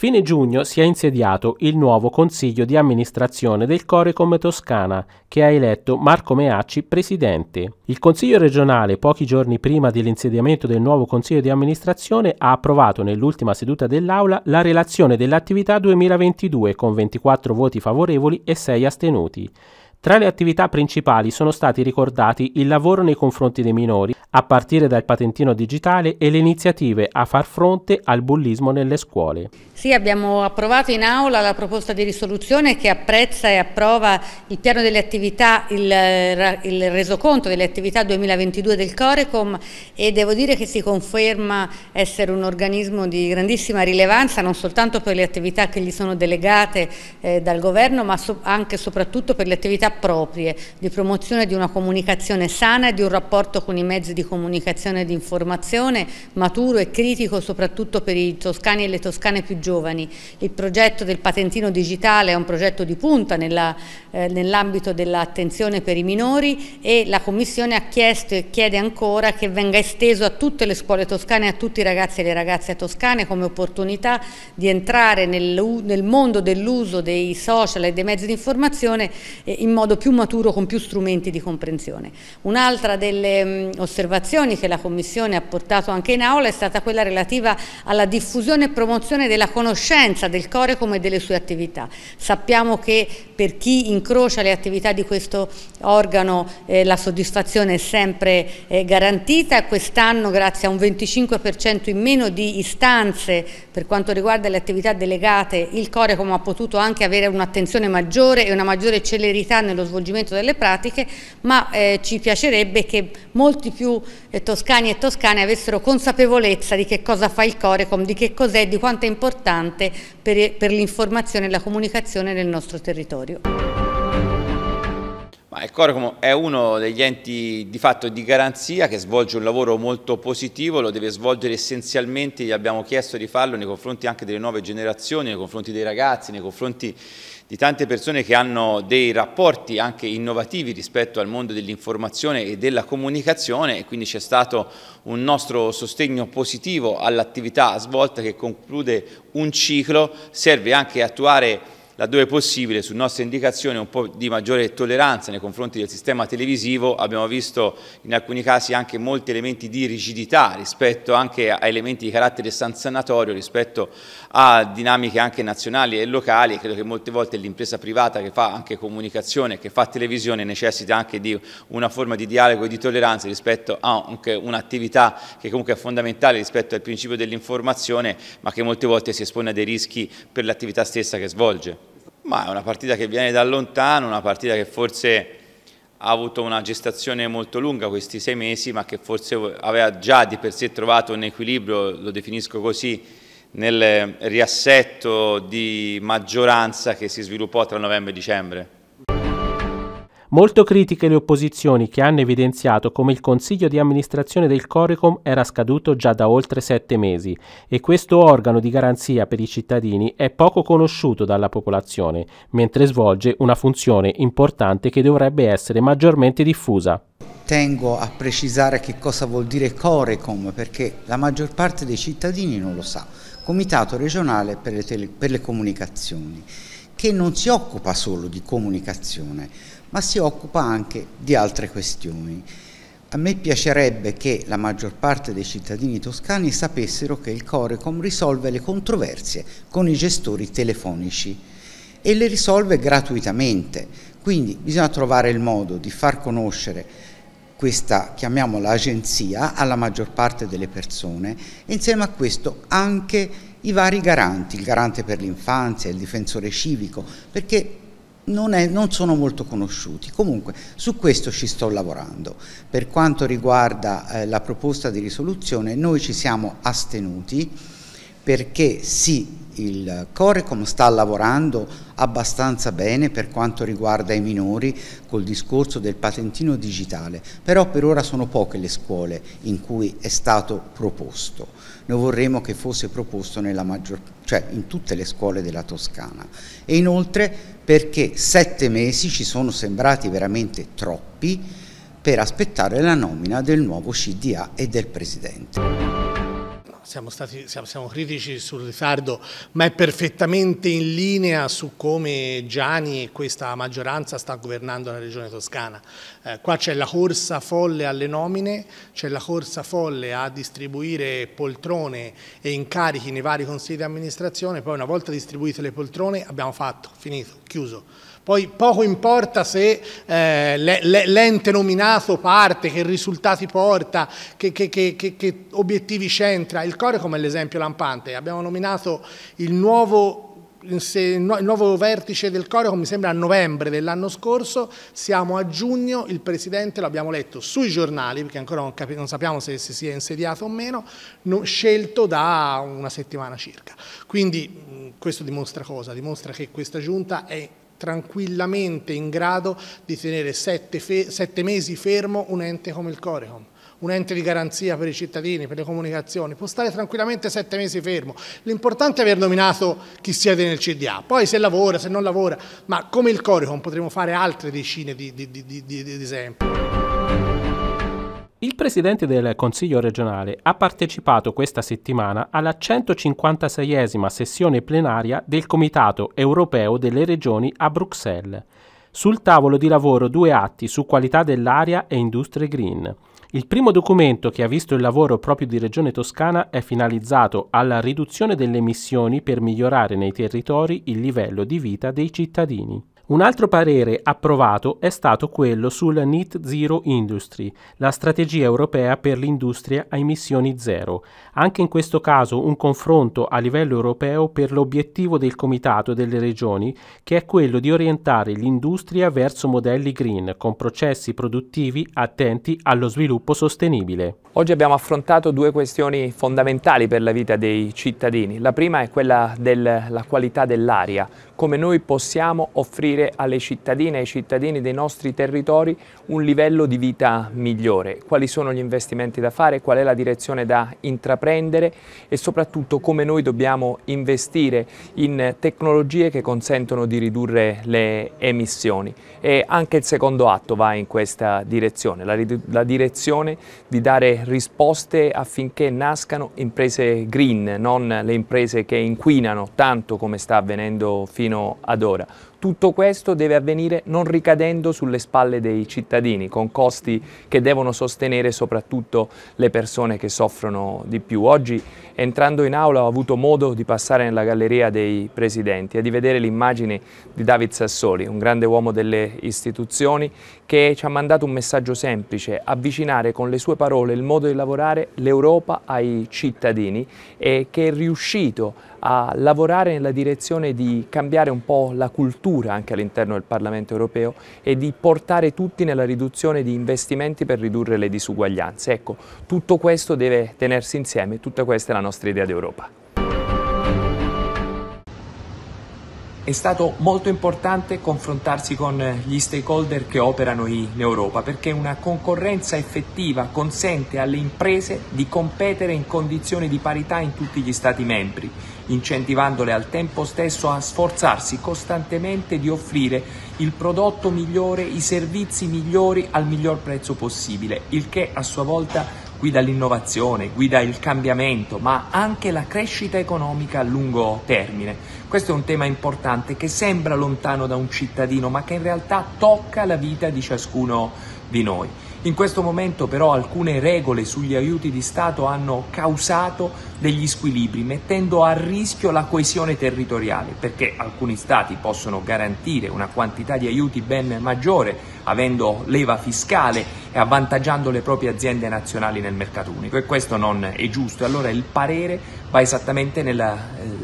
fine giugno si è insediato il nuovo consiglio di amministrazione del Corecom Toscana, che ha eletto Marco Meacci presidente. Il consiglio regionale, pochi giorni prima dell'insediamento del nuovo consiglio di amministrazione, ha approvato nell'ultima seduta dell'Aula la relazione dell'attività 2022 con 24 voti favorevoli e 6 astenuti. Tra le attività principali sono stati ricordati il lavoro nei confronti dei minori, a partire dal patentino digitale e le iniziative a far fronte al bullismo nelle scuole. Sì, abbiamo approvato in aula la proposta di risoluzione che apprezza e approva il piano delle attività, il, eh, il resoconto delle attività 2022 del Corecom e devo dire che si conferma essere un organismo di grandissima rilevanza non soltanto per le attività che gli sono delegate eh, dal governo ma so anche e soprattutto per le attività proprie di promozione di una comunicazione sana e di un rapporto con i mezzi di comunicazione e di informazione maturo e critico soprattutto per i toscani e le toscane più giovani. Il progetto del patentino digitale è un progetto di punta eh, nell'ambito eh, nell dell'attenzione per i minori e la Commissione ha chiesto e chiede ancora che venga esteso a tutte le scuole toscane e a tutti i ragazzi e le ragazze toscane come opportunità di entrare nel, nel mondo dell'uso dei social e dei mezzi di informazione in modo modo più maturo con più strumenti di comprensione. Un'altra delle mm, osservazioni che la Commissione ha portato anche in aula è stata quella relativa alla diffusione e promozione della conoscenza del Corecom e delle sue attività. Sappiamo che per chi incrocia le attività di questo organo eh, la soddisfazione è sempre eh, garantita quest'anno grazie a un 25% in meno di istanze per quanto riguarda le attività delegate il Corecom ha potuto anche avere un'attenzione maggiore e una maggiore celerità nello svolgimento delle pratiche, ma eh, ci piacerebbe che molti più eh, toscani e toscane avessero consapevolezza di che cosa fa il Corecom, di che cos'è, di quanto è importante per, per l'informazione e la comunicazione nel nostro territorio. Ma il Corecom è uno degli enti di fatto di garanzia che svolge un lavoro molto positivo, lo deve svolgere essenzialmente, gli abbiamo chiesto di farlo nei confronti anche delle nuove generazioni, nei confronti dei ragazzi, nei confronti di tante persone che hanno dei rapporti anche innovativi rispetto al mondo dell'informazione e della comunicazione e quindi c'è stato un nostro sostegno positivo all'attività svolta che conclude un ciclo, serve anche attuare laddove possibile, su nostra indicazione, un po' di maggiore tolleranza nei confronti del sistema televisivo. Abbiamo visto in alcuni casi anche molti elementi di rigidità rispetto anche a elementi di carattere sanzionatorio, rispetto a dinamiche anche nazionali e locali. Credo che molte volte l'impresa privata che fa anche comunicazione, che fa televisione, necessita anche di una forma di dialogo e di tolleranza rispetto a un'attività che comunque è fondamentale rispetto al principio dell'informazione, ma che molte volte si espone a dei rischi per l'attività stessa che svolge. Ma è una partita che viene da lontano, una partita che forse ha avuto una gestazione molto lunga questi sei mesi, ma che forse aveva già di per sé trovato un equilibrio, lo definisco così, nel riassetto di maggioranza che si sviluppò tra novembre e dicembre. Molto critiche le opposizioni che hanno evidenziato come il consiglio di amministrazione del Corecom era scaduto già da oltre sette mesi e questo organo di garanzia per i cittadini è poco conosciuto dalla popolazione, mentre svolge una funzione importante che dovrebbe essere maggiormente diffusa tengo a precisare che cosa vuol dire Corecom perché la maggior parte dei cittadini non lo sa, Comitato regionale per le, tele, per le comunicazioni, che non si occupa solo di comunicazione, ma si occupa anche di altre questioni. A me piacerebbe che la maggior parte dei cittadini toscani sapessero che il Corecom risolve le controversie con i gestori telefonici e le risolve gratuitamente. Quindi bisogna trovare il modo di far conoscere questa, chiamiamola agenzia, alla maggior parte delle persone e insieme a questo anche i vari garanti, il garante per l'infanzia, il difensore civico, perché non, è, non, sono molto conosciuti. Comunque su questo ci sto lavorando. Per quanto riguarda eh, la proposta di risoluzione, noi ci siamo astenuti perché sì, il Corecom sta lavorando abbastanza bene per quanto riguarda i minori col discorso del patentino digitale, però per ora sono poche le scuole in cui è stato proposto. Noi vorremmo che fosse proposto maggior, cioè in tutte le scuole della Toscana. E inoltre perché sette mesi ci sono sembrati veramente troppi per aspettare la nomina del nuovo CDA e del Presidente siamo, stati, siamo, siamo, critici sul ritardo, ma è perfettamente in linea su come Gianni e questa maggioranza sta governando la regione toscana. Eh, qua c'è la corsa folle alle nomine, c'è la corsa folle a distribuire poltrone e incarichi nei vari consigli di amministrazione, poi una volta distribuite le poltrone abbiamo fatto, finito, chiuso. Poi poco importa se eh, l'ente nominato parte, che risultati porta, che, che, che, che obiettivi c'entra, il Marcore come l'esempio lampante. Abbiamo nominato il nuovo il nuovo vertice del Coreo mi sembra a novembre dell'anno scorso, siamo a giugno, il Presidente, l'abbiamo letto sui giornali, perché ancora non, non, sappiamo se si sia insediato o meno, no, scelto da una settimana circa. Quindi questo dimostra cosa? Dimostra che questa Giunta è tranquillamente in grado di tenere sette, sette mesi fermo un ente come il Corecom un ente di garanzia per i cittadini, per le comunicazioni, può stare tranquillamente sette mesi fermo. L'importante è aver nominato chi siede nel CDA, poi se lavora, se non lavora, ma come il Coricon potremo fare altre decine di, di, di, di esempi. Il Presidente del Consiglio regionale ha partecipato questa settimana alla 156esima sessione plenaria del Comitato europeo delle regioni a Bruxelles. Sul tavolo di lavoro due atti su qualità dell'aria e industrie green. Il primo documento che ha visto il lavoro proprio di Regione Toscana è finalizzato alla riduzione delle emissioni per migliorare nei territori il livello di vita dei cittadini. Un altro parere approvato è stato quello sul Net Zero Industry, la strategia europea per l'industria a emissioni zero. Anche in questo caso un confronto a livello europeo per l'obiettivo del Comitato delle Regioni, che è quello di orientare l'industria verso modelli green, con processi produttivi attenti allo sviluppo sostenibile. Oggi abbiamo affrontato due questioni fondamentali per la vita dei cittadini. La prima è quella della qualità dell'aria, come noi possiamo offrire offrire alle cittadine e ai cittadini dei nostri territori un livello di vita migliore, quali sono gli investimenti da fare, qual è la direzione da intraprendere e soprattutto come noi dobbiamo investire in tecnologie che consentono di ridurre le emissioni e anche il secondo atto va in questa direzione, la, la direzione di dare risposte affinché nascano imprese green, non le imprese che inquinano tanto come sta avvenendo fino ad ora. Tutto questo deve avvenire non ricadendo sulle spalle dei cittadini, con costi che devono sostenere soprattutto le persone che soffrono di più. Oggi, entrando in aula, ho avuto modo di passare nella galleria dei presidenti e di vedere l'immagine di David Sassoli, un grande uomo delle istituzioni, che ci ha mandato un messaggio semplice, avvicinare con le sue parole il modo di lavorare l'Europa ai cittadini e che è riuscito a lavorare nella direzione di cambiare un po' la cultura anche all'interno del Parlamento europeo e di portare tutti nella riduzione di investimenti per ridurre le disuguaglianze. Ecco, tutto questo deve tenersi insieme, tutta questa è la nostra idea d'Europa. È stato molto importante confrontarsi con eh, gli stakeholder che operano in Europa perché una concorrenza effettiva consente alle imprese di competere in condizioni di parità in tutti gli Stati membri, incentivandole al tempo stesso a sforzarsi costantemente di offrire il prodotto migliore, i servizi migliori al miglior prezzo possibile, il che a sua volta guida l'innovazione, guida il cambiamento, ma anche la crescita economica a lungo termine questo è un tema importante che sembra lontano da un cittadino, ma che in realtà tocca la vita di ciascuno di noi. In questo momento però alcune regole sugli aiuti di Stato hanno causato degli squilibri, mettendo a rischio la coesione territoriale, perché alcuni Stati possono garantire una quantità di aiuti ben maggiore, avendo leva fiscale e avvantaggiando le proprie aziende nazionali nel mercato unico e questo non è giusto. Allora il parere va esattamente nella eh,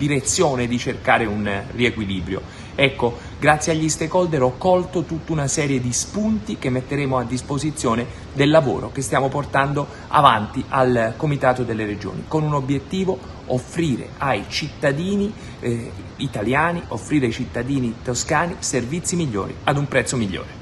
direzione di cercare un riequilibrio. Ecco, grazie agli stakeholder ho colto tutta una serie di spunti che metteremo a disposizione del lavoro che stiamo portando avanti al Comitato delle Regioni, con un obiettivo offrire ai cittadini eh, italiani, offrire ai cittadini toscani servizi migliori ad un prezzo migliore.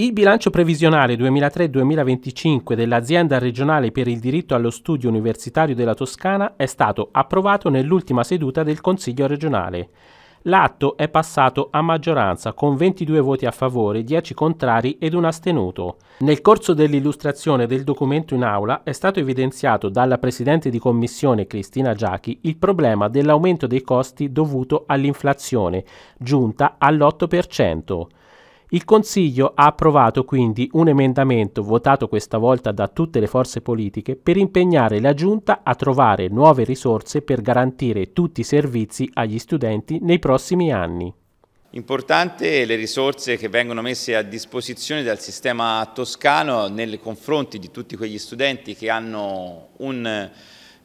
Il bilancio previsionale 2003-2025 dell'azienda regionale per il diritto allo studio universitario della Toscana è stato approvato nell'ultima seduta del Consiglio regionale. L'atto è passato a maggioranza con 22 voti a favore, 10 contrari ed un astenuto. Nel corso dell'illustrazione del documento in aula è stato evidenziato dalla Presidente di Commissione Cristina Giachi il problema dell'aumento dei costi dovuto all'inflazione, giunta all'8%. Il Consiglio ha approvato quindi un emendamento votato questa volta da tutte le forze politiche per impegnare la Giunta a trovare nuove risorse per garantire tutti i servizi agli studenti nei prossimi anni. Importante le risorse che vengono messe a disposizione dal sistema toscano nei confronti di tutti quegli studenti che hanno un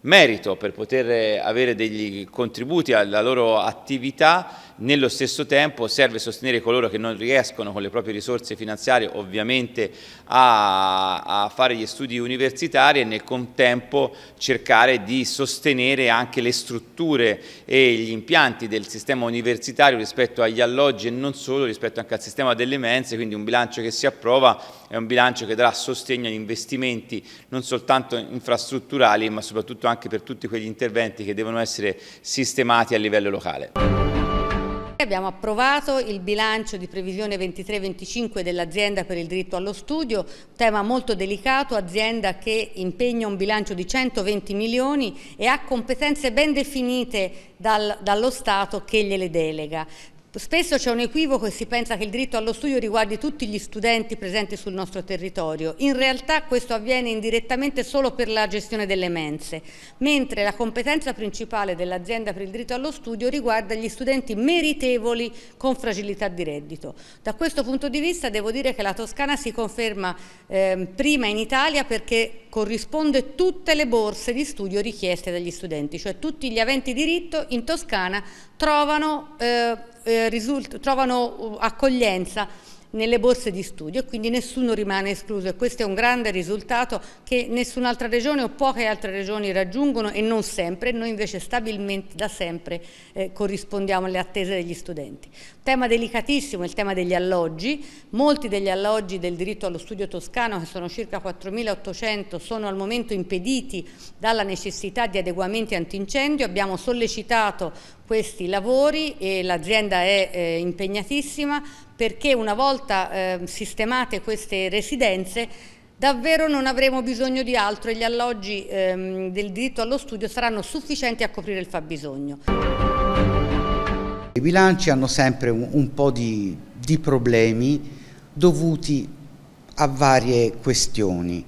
merito per poter avere degli contributi alla loro attività nello stesso tempo serve sostenere coloro che non riescono con le proprie risorse finanziarie ovviamente a, a fare gli studi universitari e nel contempo cercare di sostenere anche le strutture e gli impianti del sistema universitario rispetto agli alloggi e non solo, rispetto anche al sistema delle mense, quindi un bilancio che si approva è un bilancio che darà sostegno agli investimenti non soltanto infrastrutturali ma soprattutto anche per tutti quegli interventi che devono essere sistemati a livello locale. Abbiamo approvato il bilancio di previsione 23-25 dell'azienda per il diritto allo studio, tema molto delicato, azienda che impegna un bilancio di 120 milioni e ha competenze ben definite dal, dallo Stato che gliele delega. Spesso c'è un equivoco e si pensa che il diritto allo studio riguardi tutti gli studenti presenti sul nostro territorio. In realtà questo avviene indirettamente solo per la gestione delle mense, mentre la competenza principale dell'azienda per il diritto allo studio riguarda gli studenti meritevoli con fragilità di reddito. Da questo punto di vista devo dire che la Toscana si conferma eh, prima in Italia perché corrisponde a tutte le borse di studio richieste dagli studenti, cioè tutti gli aventi diritto in Toscana trovano eh, eh, risulta, trovano uh, accoglienza nelle borse di studio e quindi nessuno rimane escluso e questo è un grande risultato che nessun'altra regione o poche altre regioni raggiungono e non sempre, noi invece stabilmente da sempre eh, corrispondiamo alle attese degli studenti. Tema delicatissimo è il tema degli alloggi, molti degli alloggi del diritto allo studio toscano che sono circa 4.800 sono al momento impediti dalla necessità di adeguamenti antincendio, abbiamo sollecitato questi lavori e l'azienda è eh, impegnatissima perché una volta eh, sistemate queste residenze davvero non avremo bisogno di altro e gli alloggi ehm, del diritto allo studio saranno sufficienti a coprire il fabbisogno. I bilanci hanno sempre un, un po' di, di problemi dovuti a varie questioni.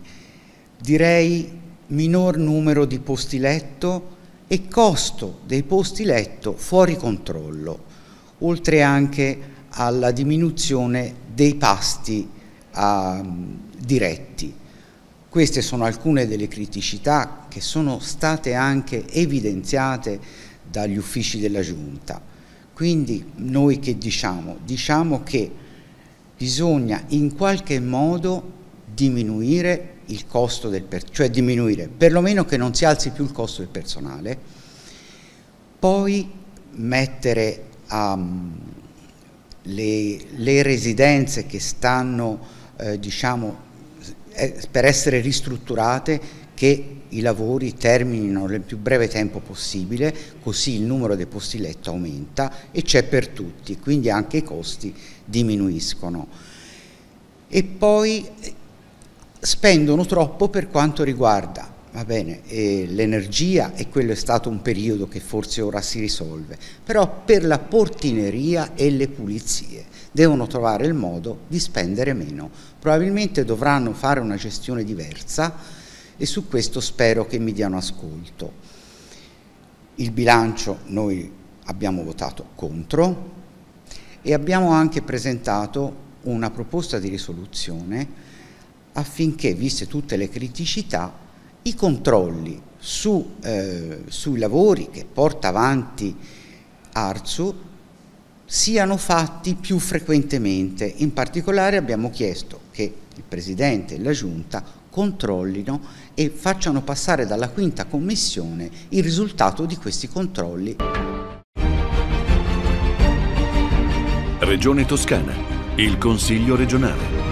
Direi minor numero di posti letto, e costo dei posti letto fuori controllo, oltre anche alla diminuzione dei pasti eh, diretti. Queste sono alcune delle criticità che sono state anche evidenziate dagli uffici della Giunta. Quindi noi che diciamo? Diciamo che bisogna in qualche modo diminuire il costo del personale, cioè diminuire, perlomeno che non si alzi più il costo del personale, poi mettere um, le, le, residenze che stanno, eh, diciamo, eh, per essere ristrutturate, che i lavori terminino nel più breve tempo possibile, così il numero dei posti letto aumenta e c'è per tutti, quindi anche i costi diminuiscono. E poi eh, spendono troppo per quanto riguarda eh, l'energia e quello è stato un periodo che forse ora si risolve, però per la portineria e le pulizie devono trovare il modo di spendere meno, probabilmente dovranno fare una gestione diversa e su questo spero che mi diano ascolto. Il bilancio noi abbiamo votato contro e abbiamo anche presentato una proposta di risoluzione affinché, viste tutte le criticità, i controlli su, eh, sui lavori che porta avanti Arzu siano fatti più frequentemente. In particolare abbiamo chiesto che il Presidente e la Giunta controllino e facciano passare dalla quinta commissione il risultato di questi controlli. Regione Toscana, il Consiglio regionale.